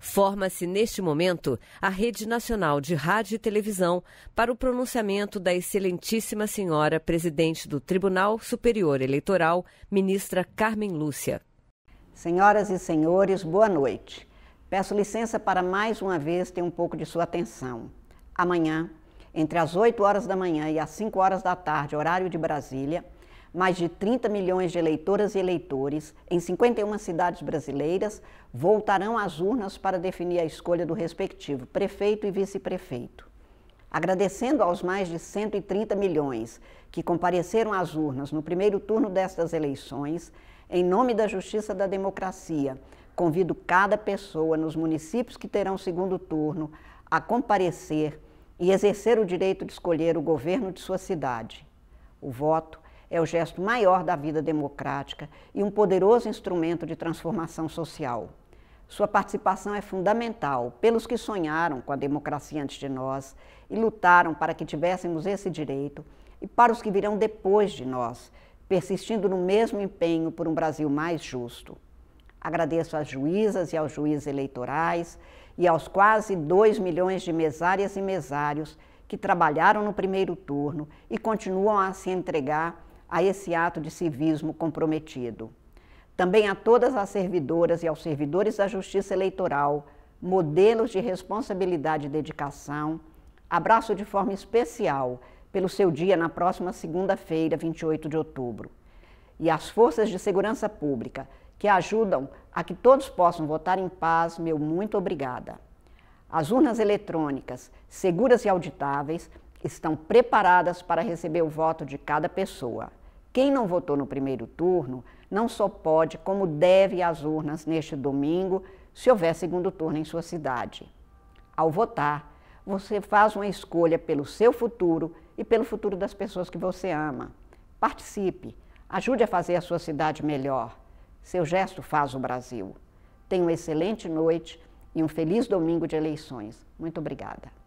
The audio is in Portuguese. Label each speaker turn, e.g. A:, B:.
A: Forma-se neste momento a Rede Nacional de Rádio e Televisão para o pronunciamento da Excelentíssima Senhora Presidente do Tribunal Superior Eleitoral, ministra Carmen Lúcia.
B: Senhoras e senhores, boa noite. Peço licença para mais uma vez ter um pouco de sua atenção. Amanhã, entre as 8 horas da manhã e as 5 horas da tarde, horário de Brasília, mais de 30 milhões de eleitoras e eleitores em 51 cidades brasileiras voltarão às urnas para definir a escolha do respectivo prefeito e vice-prefeito. Agradecendo aos mais de 130 milhões que compareceram às urnas no primeiro turno destas eleições, em nome da Justiça da Democracia, convido cada pessoa nos municípios que terão segundo turno a comparecer e exercer o direito de escolher o governo de sua cidade. O voto é o gesto maior da vida democrática e um poderoso instrumento de transformação social. Sua participação é fundamental pelos que sonharam com a democracia antes de nós e lutaram para que tivéssemos esse direito e para os que virão depois de nós, persistindo no mesmo empenho por um Brasil mais justo. Agradeço às juízas e aos juízes eleitorais e aos quase 2 milhões de mesárias e mesários que trabalharam no primeiro turno e continuam a se entregar a esse ato de civismo comprometido. Também a todas as servidoras e aos servidores da Justiça Eleitoral, modelos de responsabilidade e dedicação, abraço de forma especial pelo seu dia na próxima segunda-feira, 28 de outubro. E às forças de segurança pública, que ajudam a que todos possam votar em paz, meu muito obrigada. As urnas eletrônicas, seguras e auditáveis, estão preparadas para receber o voto de cada pessoa. Quem não votou no primeiro turno não só pode, como deve às urnas neste domingo, se houver segundo turno em sua cidade. Ao votar, você faz uma escolha pelo seu futuro e pelo futuro das pessoas que você ama. Participe, ajude a fazer a sua cidade melhor. Seu gesto faz o Brasil. Tenha uma excelente noite e um feliz domingo de eleições. Muito obrigada.